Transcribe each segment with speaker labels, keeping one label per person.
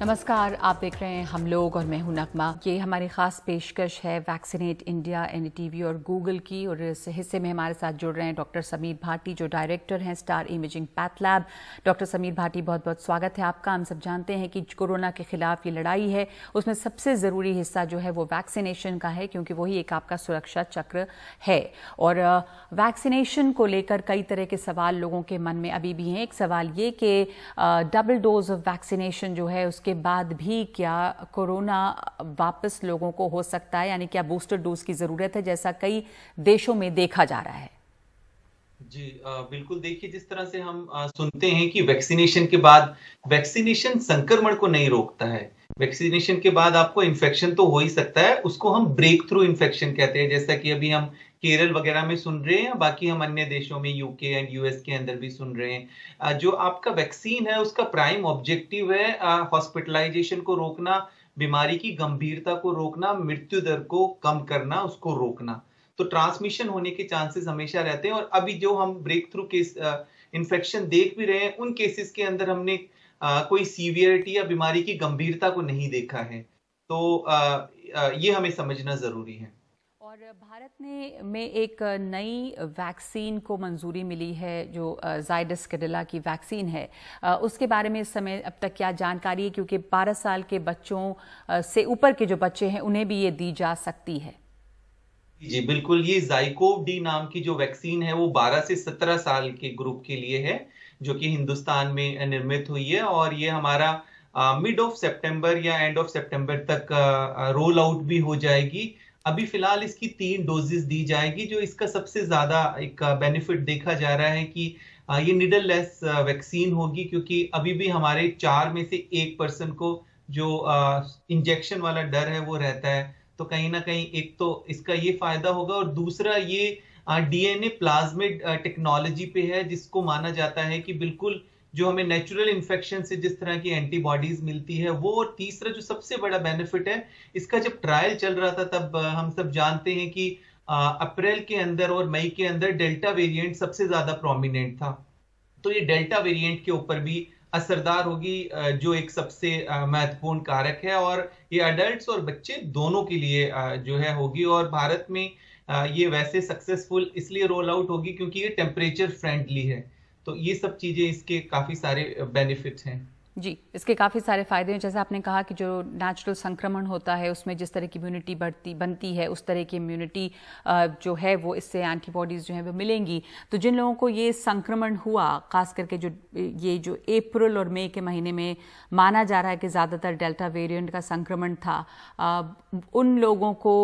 Speaker 1: नमस्कार आप देख रहे हैं हम लोग और मैं हूं नकमा ये हमारी खास पेशकश है वैक्सीनेट इंडिया एन टीवी और गूगल की और इस हिस्से में हमारे साथ जुड़ रहे हैं डॉक्टर समीर भाटी जो डायरेक्टर हैं star imaging path lab doctor Sameer Bhati बहुत बहुत स्वागत है आपका हम सब जानते हैं कि कोरोना के खिलाफ ये लड़ाई है उसमें सबसे ज़रूरी हिस्सा जो है वो वैक्सीनेशन का है क्योंकि वही एक आपका सुरक्षा चक्र है और वैक्सीनेशन को लेकर कई तरह के सवाल लोगों के मन में अभी भी हैं एक सवाल ये कि डबल डोज ऑफ वैक्सीनेशन जो है उसकी उसके बाद भी क्या कोरोना वापस लोगों को हो सकता है यानी क्या बूस्टर डोज की ज़रूरत है जैसा कई देशों में देखा जा रहा है
Speaker 2: जी बिल्कुल देखिए जिस तरह से हम सुनते हैं कि वैक्सीनेशन के बाद वैक्सीनेशन संक्रमण को नहीं रोकता है वैक्सीनेशन के बाद आपको इन्फेक्शन तो हो ही सकता है उसको हम ब्रेक थ्रू इन्फेक्शन कहते हैं जैसा कि अभी हम केरल वगैरह में सुन रहे हैं बाकी हम अन्य देशों में यूके एंड यूएस के अंदर भी सुन रहे हैं जो आपका वैक्सीन है उसका प्राइम ऑब्जेक्टिव है हॉस्पिटलाइजेशन को रोकना बीमारी की गंभीरता को रोकना मृत्यु दर को कम करना उसको रोकना तो ट्रांसमिशन होने के चांसेस हमेशा रहते हैं और अभी जो हम ब्रेक थ्रू केस इन्फेक्शन देख भी रहे हैं उन केसेस के अंदर हमने आ, कोई सीवियरिटी या बीमारी की गंभीरता को नहीं देखा है तो आ, आ, ये हमें समझना जरूरी है
Speaker 1: और भारत ने में एक नई वैक्सीन को मंजूरी मिली है जो जायडस कैडिला की वैक्सीन है उसके बारे में इस समय अब तक क्या जानकारी है क्योंकि 12 साल के बच्चों से ऊपर के जो बच्चे हैं उन्हें भी ये दी जा सकती है
Speaker 2: जी बिल्कुल ये जाइकोव डी नाम की जो वैक्सीन है वो 12 से 17 साल के ग्रुप के लिए है जो कि हिंदुस्तान में निर्मित हुई है और ये हमारा मिड ऑफ सितंबर या एंड ऑफ सितंबर तक रोल आउट भी हो जाएगी अभी फिलहाल इसकी तीन डोजेस दी जाएगी जो इसका सबसे ज़्यादा एक बेनिफिट देखा जा रहा है कि ये निडल लेस वैक्सीन होगी क्योंकि अभी भी हमारे चार में से एक पर्सन को जो इंजेक्शन वाला डर है वो रहता है तो कहीं ना कहीं एक तो इसका ये फायदा होगा और दूसरा ये डीएनए प्लाज्मिड टेक्नोलॉजी पे है जिसको माना जाता है कि बिल्कुल जो हमें नेचुरल इन्फेक्शन से जिस तरह की एंटीबॉडीज मिलती है वो और तीसरा जो सबसे बड़ा बेनिफिट है इसका जब ट्रायल चल रहा था तब हम सब जानते हैं कि अप्रैल के अंदर और मई के अंदर डेल्टा वेरिएंट सबसे ज्यादा प्रोमिनेंट था तो ये डेल्टा वेरिएंट के ऊपर भी असरदार होगी जो एक सबसे महत्वपूर्ण कारक है और ये अडल्ट और बच्चे दोनों के लिए जो है होगी और भारत में ये वैसे सक्सेसफुल इसलिए रोल आउट होगी क्योंकि ये टेम्परेचर फ्रेंडली है तो ये सब चीज़ें इसके काफ़ी सारे बेनिफिट हैं
Speaker 1: जी इसके काफ़ी सारे फायदे हैं जैसे आपने कहा कि जो नेचुरल संक्रमण होता है उसमें जिस तरह की इम्यूनिटी बढ़ती बनती है उस तरह की इम्यूनिटी जो है वो इससे एंटीबॉडीज़ जो हैं वो मिलेंगी तो जिन लोगों को ये संक्रमण हुआ खास करके जो ये जो अप्रैल और मई के महीने में माना जा रहा है कि ज़्यादातर डेल्टा वेरियंट का संक्रमण था उन लोगों को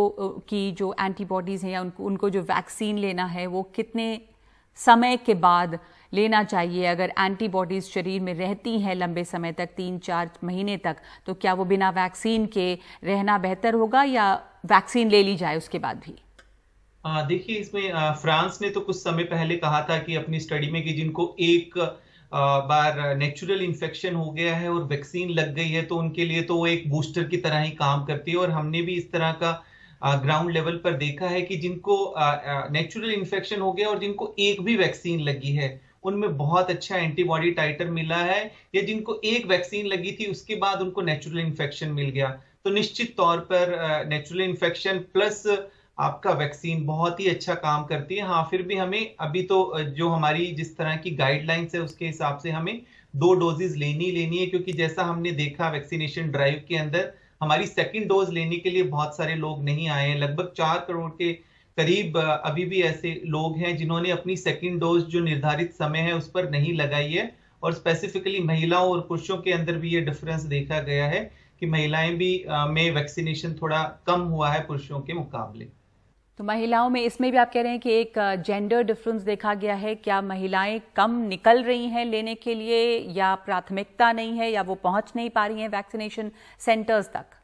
Speaker 1: की जो एंटीबॉडीज़ हैं या उनको उनको जो वैक्सीन लेना है वो कितने समय के बाद लेना चाहिए अगर एंटीबॉडीज शरीर में रहती हैं लंबे समय तक तीन चार महीने तक तो क्या वो बिना वैक्सीन के रहना बेहतर होगा या वैक्सीन ले ली जाए उसके बाद भी
Speaker 2: देखिए इसमें आ, फ्रांस ने तो कुछ समय पहले कहा था कि अपनी स्टडी में कि जिनको एक आ, बार नेचुरल इन्फेक्शन हो गया है और वैक्सीन लग गई है तो उनके लिए तो वो एक बूस्टर की तरह ही काम करती है और हमने भी इस तरह का ग्राउंड लेवल पर देखा है कि जिनको नेचुरल इन्फेक्शन हो गया और जिनको एक भी वैक्सीन लगी है उनमें बहुत अच्छा एंटीबॉडी टाइटर मिला है या जिनको एक वैक्सीन लगी थी उसके बाद उनको नेचुरल इन्फेक्शन मिल गया तो निश्चित तौर पर नेचुरल इन्फेक्शन प्लस आपका वैक्सीन बहुत ही अच्छा काम करती है हाँ फिर भी हमें अभी तो जो हमारी जिस तरह की गाइडलाइंस है उसके हिसाब से हमें दो डोजेज लेनी लेनी है क्योंकि जैसा हमने देखा वैक्सीनेशन ड्राइव के अंदर हमारी सेकेंड डोज लेने के लिए बहुत सारे लोग नहीं आए हैं लगभग चार करोड़ के करीब अभी भी ऐसे लोग हैं जिन्होंने अपनी सेकेंड डोज जो निर्धारित समय है उस पर नहीं लगाई है और स्पेसिफिकली महिलाओं और पुरुषों के अंदर भी ये डिफरेंस देखा गया है कि महिलाएं भी में वैक्सीनेशन थोड़ा कम हुआ है पुरुषों के मुकाबले
Speaker 1: तो महिलाओं में इसमें भी आप कह रहे हैं कि एक जेंडर डिफरेंस देखा गया है क्या महिलाएं कम निकल रही हैं लेने के लिए या प्राथमिकता नहीं है या वो पहुंच नहीं पा रही हैं वैक्सीनेशन सेंटर्स तक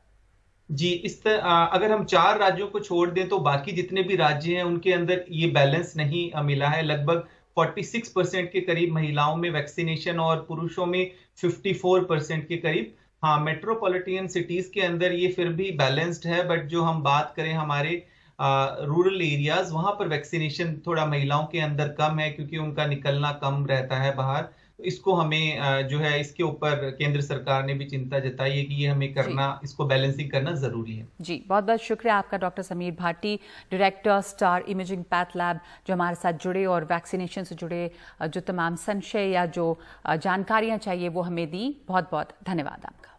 Speaker 2: जी इस तरह अगर हम चार राज्यों को छोड़ दें तो बाकी जितने भी राज्य हैं उनके अंदर ये बैलेंस नहीं मिला है लगभग 46 परसेंट के करीब महिलाओं में वैक्सीनेशन और पुरुषों में 54 परसेंट के करीब हाँ मेट्रोपॉलिटन सिटीज के अंदर ये फिर भी बैलेंस्ड है बट जो हम बात करें हमारे रूरल एरियाज वहां पर वैक्सीनेशन थोड़ा महिलाओं के अंदर कम है क्योंकि उनका निकलना कम रहता है बाहर तो इसको हमें जो है इसके ऊपर केंद्र सरकार ने भी चिंता जताई है कि ये हमें करना इसको बैलेंसिंग करना जरूरी है
Speaker 1: जी बहुत बहुत शुक्रिया आपका doctor Sameer Bhati director star imaging path lab जो हमारे साथ जुड़े और वैक्सीनेशन से जुड़े जो तमाम संशय या जो जानकारियां चाहिए वो हमें दी बहुत बहुत धन्यवाद आपका